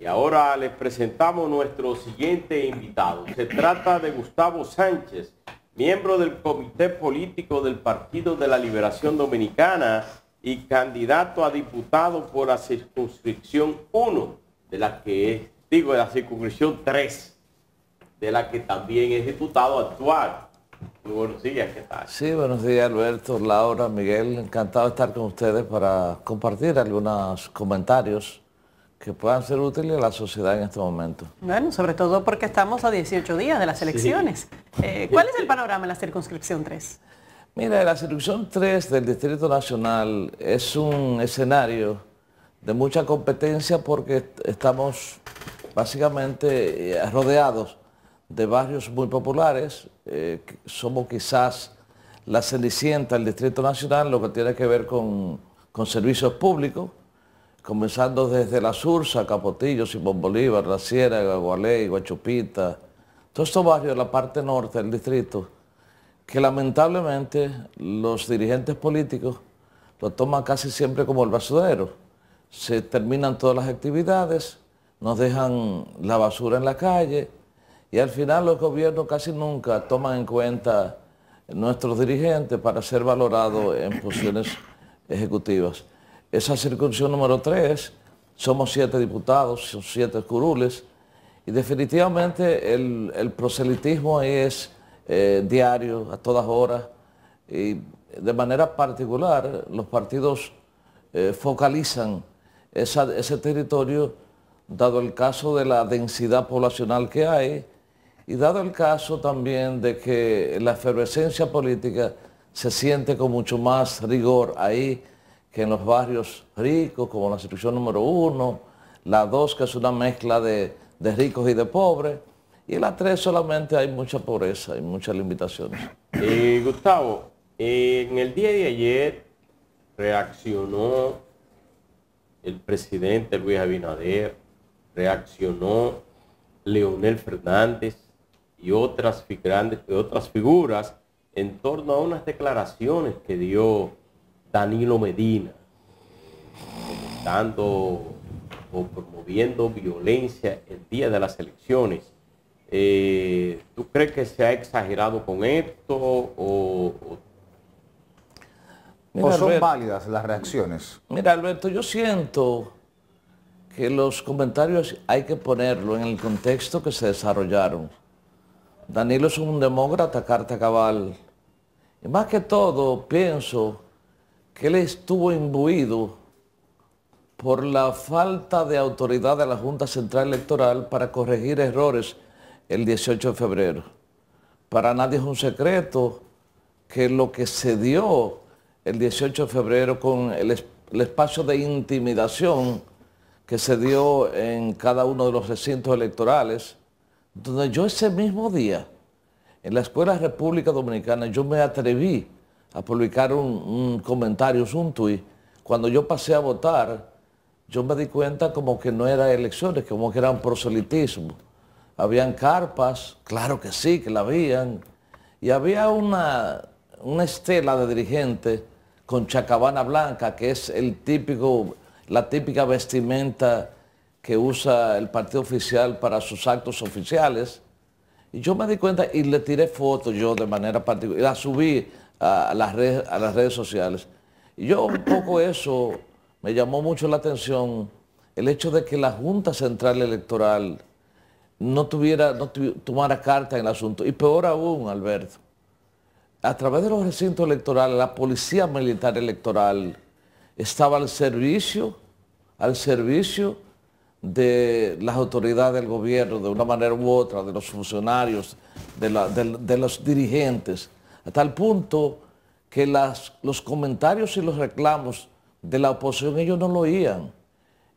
Y ahora les presentamos nuestro siguiente invitado. Se trata de Gustavo Sánchez, miembro del Comité Político del Partido de la Liberación Dominicana y candidato a diputado por la circunscripción 1, de la que es, digo, de la circunscripción 3, de la que también es diputado actual. Muy buenos días, ¿qué tal? Sí, buenos días Alberto, Laura, Miguel, encantado de estar con ustedes para compartir algunos comentarios que puedan ser útiles a la sociedad en este momento. Bueno, sobre todo porque estamos a 18 días de las elecciones. Eh, ¿Cuál es el panorama en la circunscripción 3? Mira, la circunscripción 3 del Distrito Nacional es un escenario de mucha competencia porque estamos básicamente eh, rodeados de barrios muy populares. Eh, somos quizás la cenicienta del Distrito Nacional, lo que tiene que ver con servicios públicos comenzando desde la Sursa, Capotillo, Simón Bolívar, La Sierra, Gualey, Guachupita, todos estos barrios de la parte norte del distrito, que lamentablemente los dirigentes políticos lo toman casi siempre como el basurero. Se terminan todas las actividades, nos dejan la basura en la calle y al final los gobiernos casi nunca toman en cuenta nuestros dirigentes para ser valorados en posiciones ejecutivas. Esa circunstancia número 3, somos siete diputados, son siete curules, y definitivamente el, proselitismo ahí es eh, diario, a todas horas, y de manera particular los partidos eh, focalizan ese territorio, dado el caso de la densidad poblacional que hay, y dado el caso también de que la efervescencia política se siente con mucho más rigor ahí que en los barrios ricos, como la institución número uno, la dos que es una mezcla de, ricos y de pobres, y la tres solamente hay mucha pobreza y muchas limitaciones. Gustavo, en el día de ayer reaccionó el presidente Luis Abinader, reaccionó Leonel Fernández y otras, grandes, otras figuras en torno a unas declaraciones que dio Danilo Medina dando o promoviendo violencia el día de las elecciones. Eh, ¿Tú crees que se ha exagerado con esto o, son válidas las reacciones? Mira, Alberto, yo siento que los comentarios hay que ponerlo en el contexto que se desarrollaron. Danilo es un demócrata carta cabal. Y más que todo, pienso que él estuvo imbuido por la falta de autoridad de la Junta Central Electoral para corregir errores el 18 de febrero. Para nadie es un secreto que lo que se dio el 18 de febrero con el, espacio de intimidación que se dio en cada uno de los recintos electorales, donde yo ese mismo día, en la Escuela República Dominicana, yo me atreví a publicar un, un comentario, un tuit, cuando yo pasé a votar yo me di cuenta como que no eran elecciones, como que era un proselitismo. Habían carpas, claro que sí, que la habían, y había una, estela de dirigente con chacabana blanca, que es el típico, la típica vestimenta que usa el partido oficial para sus actos oficiales. Y yo me di cuenta y le tiré fotos yo de manera particular, y la subí las, redes, a las redes sociales. Y yo un poco eso me llamó mucho la atención el hecho de que la Junta Central Electoral no tuviera, no tomara carta en el asunto. Y peor aún, Alberto, a través de los recintos electorales, la Policía Militar Electoral estaba al servicio, al servicio de las autoridades del gobierno, de una manera u otra, de los funcionarios, de, los dirigentes, a tal punto que los comentarios y los reclamos de la oposición ellos no lo oían.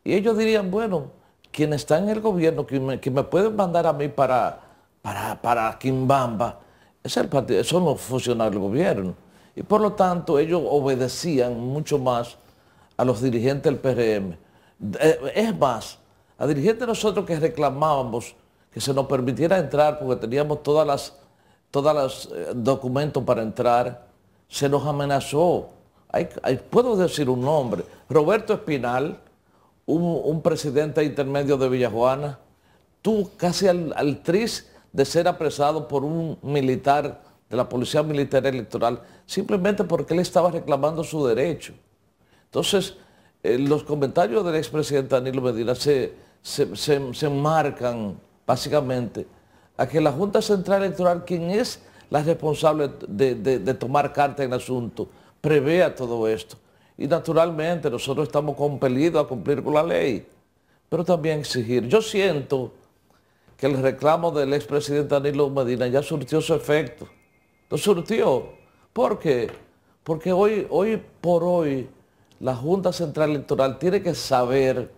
Y ellos dirían, bueno, quien está en el gobierno, quien me, puede pueden mandar a mí para, para, para Quimbamba, es el partido, gobierno. Y por lo tanto ellos obedecían mucho más a los dirigentes del PRM. Es más, a dirigentes nosotros que reclamábamos que se nos permitiera entrar porque teníamos todas las, todos los eh, documentos para entrar, se nos amenazó puedo decir un nombre, Roberto Espinal, un, presidente intermedio de Villajuana, tuvo casi al, tris de ser apresado por un militar de la Policía Militar Electoral, simplemente porque él estaba reclamando su derecho. Entonces, eh, los comentarios del expresidente Danilo Medina se, se, marcan básicamente a que la Junta Central Electoral, quien es la responsable de, de tomar carta en el asunto, prevea todo esto. Y naturalmente nosotros estamos compelidos a cumplir con la ley, pero también exigir. Yo siento que el reclamo del expresidente Danilo Medina ya surtió su efecto. Lo surtió. ¿Por qué? Porque hoy, hoy por hoy la Junta Central Electoral tiene que saber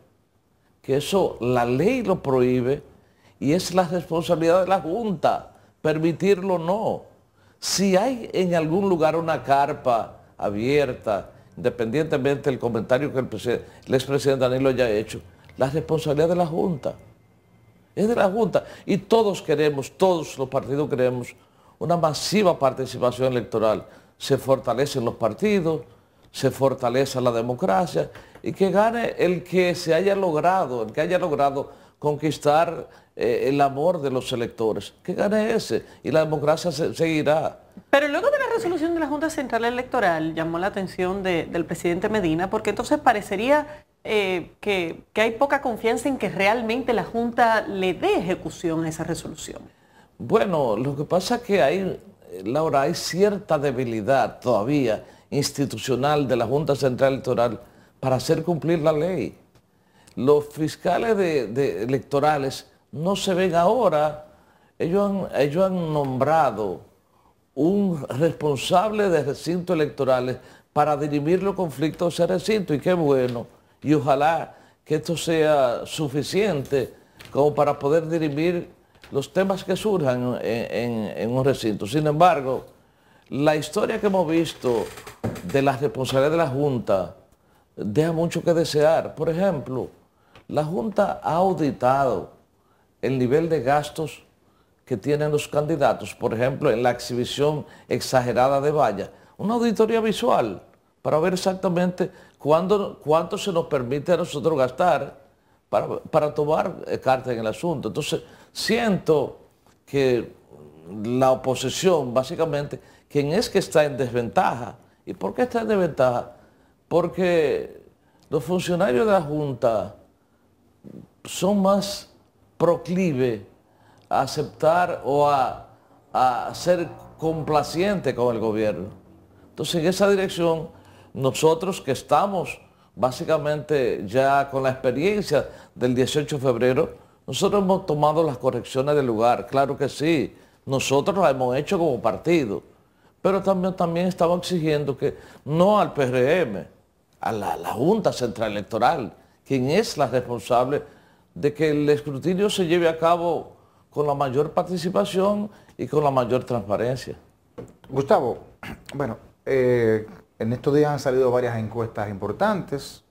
que eso la ley lo prohíbe y es la responsabilidad de la Junta permitirlo o no. Si hay en algún lugar una carpa, abierta, independientemente del comentario que el, expresidente Danilo haya hecho, la responsabilidad de la Junta. Es de la Junta. Y todos queremos, todos los partidos queremos una masiva participación electoral. Se fortalecen los partidos, se fortalece la democracia y que gane el que se haya logrado, el que haya logrado conquistar eh, el amor de los electores. Que gane ese y la democracia seguirá. Pero luego de la resolución de la Junta Central Electoral llamó la atención del presidente Medina, porque entonces parecería eh, que, hay poca confianza en que realmente la Junta le dé ejecución a esa resolución. Bueno, lo que pasa es que hay, Laura, hay cierta debilidad todavía institucional de la Junta Central Electoral para hacer cumplir la ley. Los fiscales de, electorales no se ven ahora, ellos han nombrado un responsable de recintos electorales para dirimir los conflictos de ese recinto. Y qué bueno. Y ojalá que esto sea suficiente como para poder dirimir los temas que surjan en, en un recinto. Sin embargo, la historia que hemos visto de la responsabilidad de la Junta deja mucho que desear. Por ejemplo, la Junta ha auditado el nivel de gastos que tienen los candidatos, por ejemplo, en la exhibición exagerada de vallas, una auditoría visual para ver exactamente cuándo, cuánto se nos permite a nosotros gastar para, para tomar eh, carta en el asunto. Entonces, siento que la oposición, básicamente, quien es que está en desventaja. ¿Y por qué está en desventaja? Porque los funcionarios de la Junta son más proclive a aceptar o a, ser complaciente con el gobierno. Entonces, en esa dirección, nosotros que estamos básicamente ya con la experiencia del 18 de febrero, nosotros hemos tomado las correcciones del lugar, claro que sí, nosotros lo hemos hecho como partido, pero también, también estamos exigiendo que no al PRM, a la Junta Central Electoral, quien es la responsable de que el escrutinio se lleve a cabo con la mayor participación y con la mayor transparencia. Gustavo, bueno, eh, en estos días han salido varias encuestas importantes.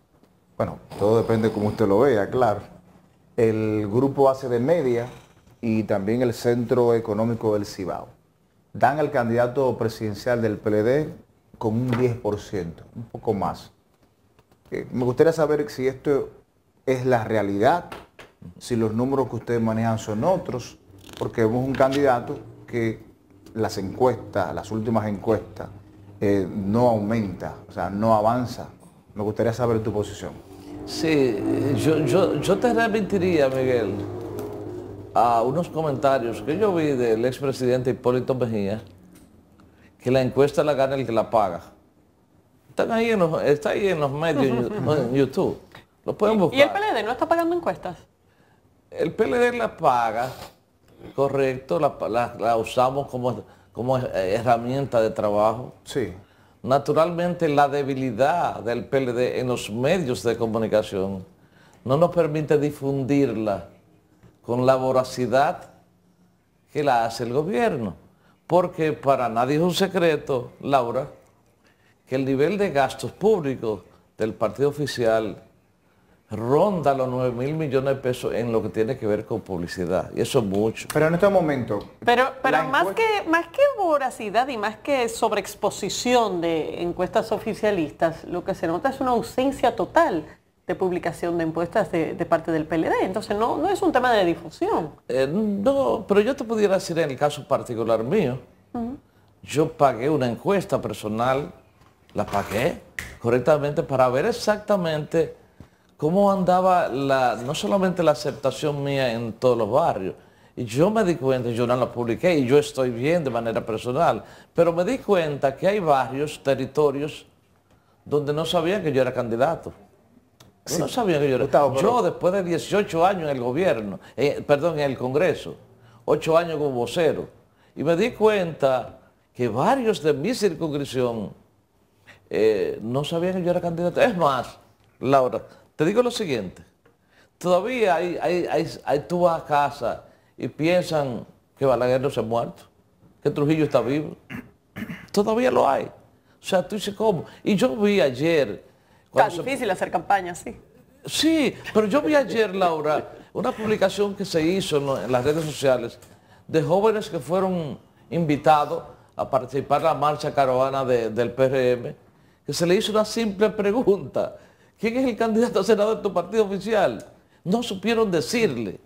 Bueno, todo depende de cómo usted lo vea, claro. El grupo hace de media y también el Centro Económico del Cibao. Dan al candidato presidencial del PLD con un 10%, un poco más. Eh, me gustaría saber si esto es la realidad si los números que ustedes manejan son otros, porque vemos un candidato que las encuestas, las últimas encuestas, eh, no aumenta, o sea, no avanza. Me gustaría saber tu posición. Sí, eh, yo, yo, te remitiría, Miguel, a unos comentarios que yo vi del expresidente Hipólito Mejía, que la encuesta la gana el que la paga. Están ahí en los, está ahí en los medios, en YouTube. Lo pueden buscar. ¿Y el PLD no está pagando encuestas? el PLD la paga, correcto, la, usamos como, como herramienta de trabajo. Sí. Naturalmente la debilidad del PLD en los medios de comunicación no nos permite difundirla con la voracidad que la hace el gobierno. Porque para nadie es un secreto, Laura, que el nivel de gastos públicos del partido oficial ronda los 9 mil millones de pesos en lo que tiene que ver con publicidad. Y eso es mucho. Pero en este momento... Pero, pero más, que, más que voracidad y más que sobreexposición de encuestas oficialistas, lo que se nota es una ausencia total de publicación de encuestas de, parte del PLD. Entonces no, es un tema de difusión. Eh, no, pero yo te pudiera decir en el caso particular mío, yo pagué una encuesta personal, la pagué correctamente para ver exactamente cómo andaba la, no solamente la aceptación mía en todos los barrios, y yo me di cuenta, yo no la publiqué y yo estoy bien de manera personal, pero me di cuenta que hay barrios, territorios, donde no sabían que yo era candidato. no sabían que yo era Yo después de 18 años en el gobierno, eh, perdón, en el Congreso, 8 años como vocero, y me di cuenta que varios de mi circunscripción eh, no sabían que yo era candidato. Es más, Laura, te digo lo siguiente, todavía hay, hay, hay, tú a casa y piensan que Balaguer no se ha muerto, que Trujillo está vivo. Todavía lo hay. O sea, tú dices, ¿cómo? Y yo vi ayer... Tan difícil hacer campaña, sí. Sí, pero yo vi ayer, Laura, una publicación que se hizo en las redes sociales de jóvenes que fueron invitados a participar en la marcha caravana del PRM, que se le hizo una simple pregunta. ¿Quién es el candidato a senador de tu partido oficial? No supieron decirle.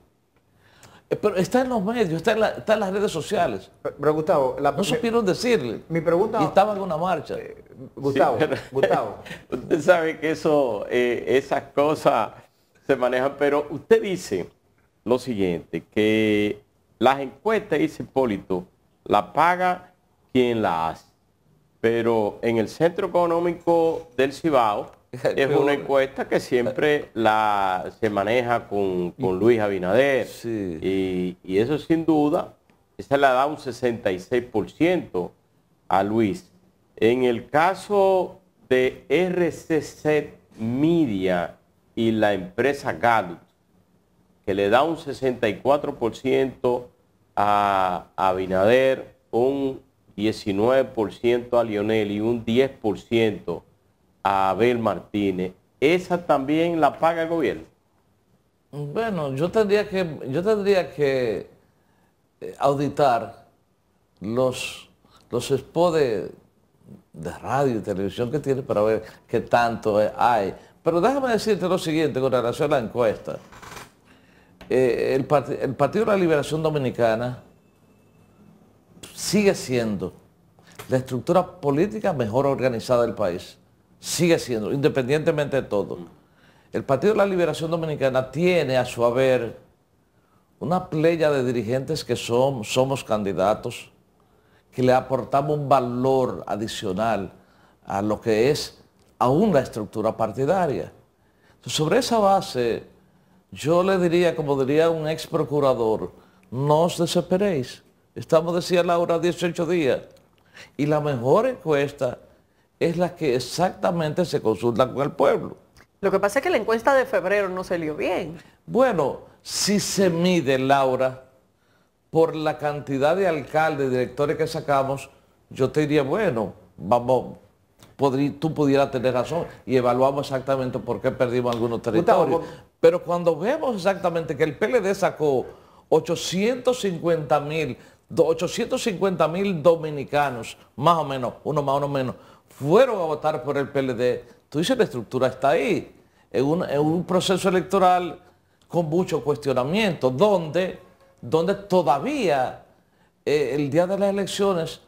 Eh, pero está en los medios, está en, las redes sociales. Pero Gustavo, la, no supieron decirle. Mi pregunta. Y estaba en una marcha. Eh, Gustavo, Gustavo. Usted sabe que eso, eh, esas cosas se manejan, pero usted dice lo siguiente, que las encuestas, dice Hipólito, la paga quien las hace. Pero en el Centro Económico del Cibao, es una encuesta que siempre la, se maneja con, Luis Abinader. Y, eso sin duda, esa la da un 66% a Luis. En el caso de RCC Media y la empresa Gallup, que le da un 64% a Abinader, un 19% a Lionel y un 10% Abel Martínez, ¿esa también la paga el gobierno? Bueno, yo tendría que, yo tendría que eh, auditar los, los expos de, radio y televisión que tiene para ver qué tanto eh, hay. Pero déjame decirte lo siguiente con relación a la encuesta. Eh, el, el Partido de la Liberación Dominicana sigue siendo la estructura política mejor organizada del país sigue siendo, independientemente de todo. El Partido de la Liberación Dominicana tiene a su haber una playa de dirigentes que somos candidatos, que le aportamos un valor adicional a lo que es aún la estructura partidaria. sobre esa base, yo le diría, como diría un ex procurador, no os desesperéis. Estamos, decía Laura, 18 días. Y la mejor encuesta es la que exactamente se consulta con el pueblo. Lo que pasa es que la encuesta de febrero no salió bien. Bueno, si se mide, Laura, por la cantidad de alcaldes, directores que sacamos, yo te diría, bueno, vamos, tú pudieras tener razón y evaluamos exactamente por qué perdimos algunos territorios. Pero cuando vemos exactamente que el PLD sacó 850 mil 850 mil dominicanos, más o menos, uno más uno menos, fueron a votar por el PLD. Tú dices, la estructura está ahí, en un, proceso electoral con mucho cuestionamiento, donde, donde todavía eh, el día de las elecciones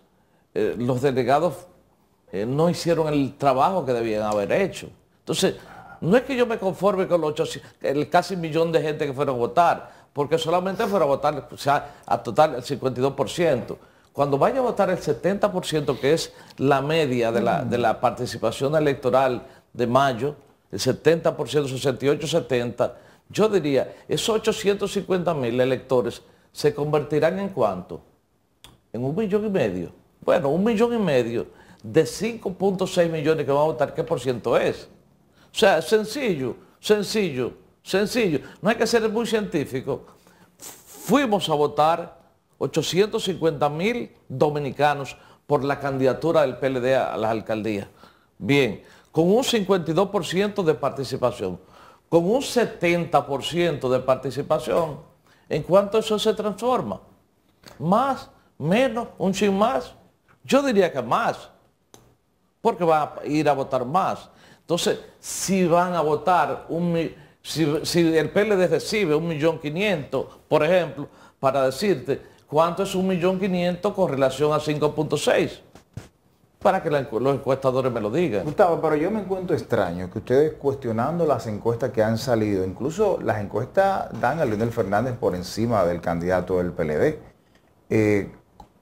eh, los delegados eh, no hicieron el trabajo que debían haber hecho. Entonces, no es que yo me conforme con los el casi millón de gente que fueron a votar, porque solamente fuera a votar, o sea, a total el 52%. Cuando vaya a votar el 70%, que es la media de la, de la participación electoral de mayo, el 70%, 68-70%, yo diría, esos 850 mil electores se convertirán en cuánto? En un millón y medio. Bueno, un millón y medio de 5.6 millones que van a votar, ¿qué por ciento es? O sea, sencillo, sencillo. Sencillo, no hay que ser muy científico. Fuimos a votar 850 mil dominicanos por la candidatura del PLD a las alcaldías. Bien, con un 52% de participación, con un 70% de participación, ¿en cuánto eso se transforma? ¿Más? ¿Menos? ¿Un chin más? Yo diría que más, porque van a ir a votar más. Entonces, si van a votar un si, el PLD recibe 1.500.000, por ejemplo, para decirte cuánto es 1.500.000 con relación a 5.6, para que los encuestadores me lo digan. Gustavo, pero yo me encuentro extraño que ustedes cuestionando las encuestas que han salido, incluso las encuestas dan a Leonel Fernández por encima del candidato del PLD. Eh,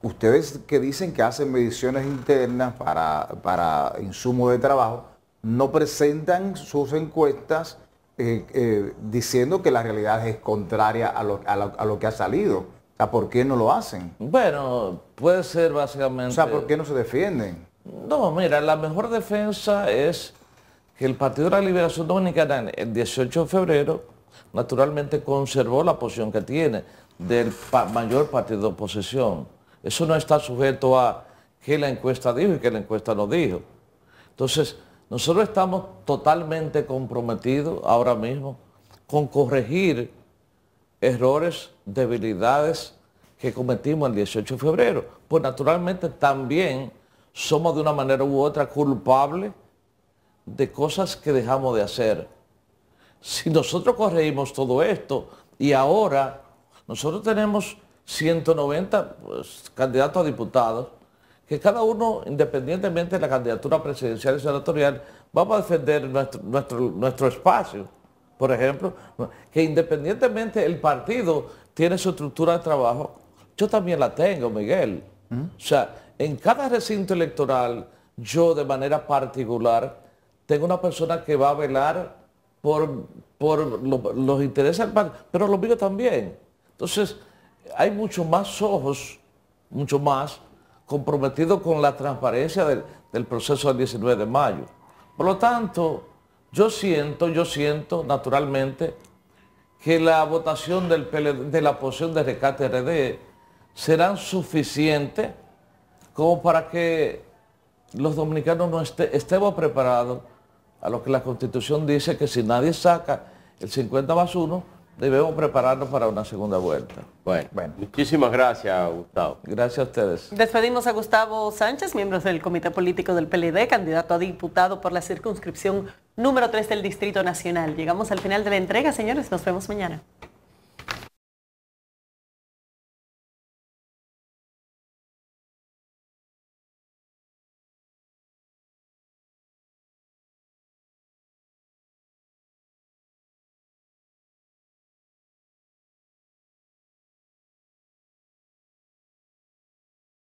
ustedes que dicen que hacen mediciones internas para, para de trabajo, no presentan sus encuestas eh, eh, diciendo que la realidad es contraria a lo, que ha salido. O sea, ¿por qué no lo hacen? Bueno, puede ser básicamente... O sea, ¿por qué no se defienden? No, mira, la mejor defensa es que el Partido de la Liberación Dominicana el 18 de febrero naturalmente conservó la posición que tiene del mayor partido de oposición. Eso no está sujeto a que la encuesta dijo y que la encuesta no dijo. Entonces, nosotros estamos totalmente comprometidos ahora mismo con corregir errores, debilidades que cometimos el 18 de febrero. Pues naturalmente también somos de una manera u otra culpables de cosas que dejamos de hacer. Si nosotros corregimos todo esto y ahora nosotros tenemos 190 pues, candidatos a diputados que cada uno, independientemente de la candidatura presidencial y senatorial, vamos a defender nuestro, nuestro, nuestro espacio. Por ejemplo, que independientemente el partido tiene su estructura de trabajo, yo también la tengo, Miguel. ¿Mm? O sea, en cada recinto electoral, yo de manera particular, tengo una persona que va a velar por, los intereses del partido, pero los míos también. Entonces, hay mucho más ojos, mucho más, comprometido con la transparencia del, proceso del 19 de mayo. Por lo tanto, yo siento, yo siento naturalmente que la votación de la posición de rescate RD será suficiente como para que los dominicanos no estemos preparados a lo que la Constitución dice que si nadie saca el 50 más 1, debemos prepararnos para una segunda vuelta. Bueno, muchísimas gracias, Gustavo. Gracias a ustedes. Despedimos a Gustavo Sánchez, miembro del Comité Político del PLD, candidato a diputado por la circunscripción número 3 del Distrito Nacional. Llegamos al final de la entrega, señores. Nos vemos mañana.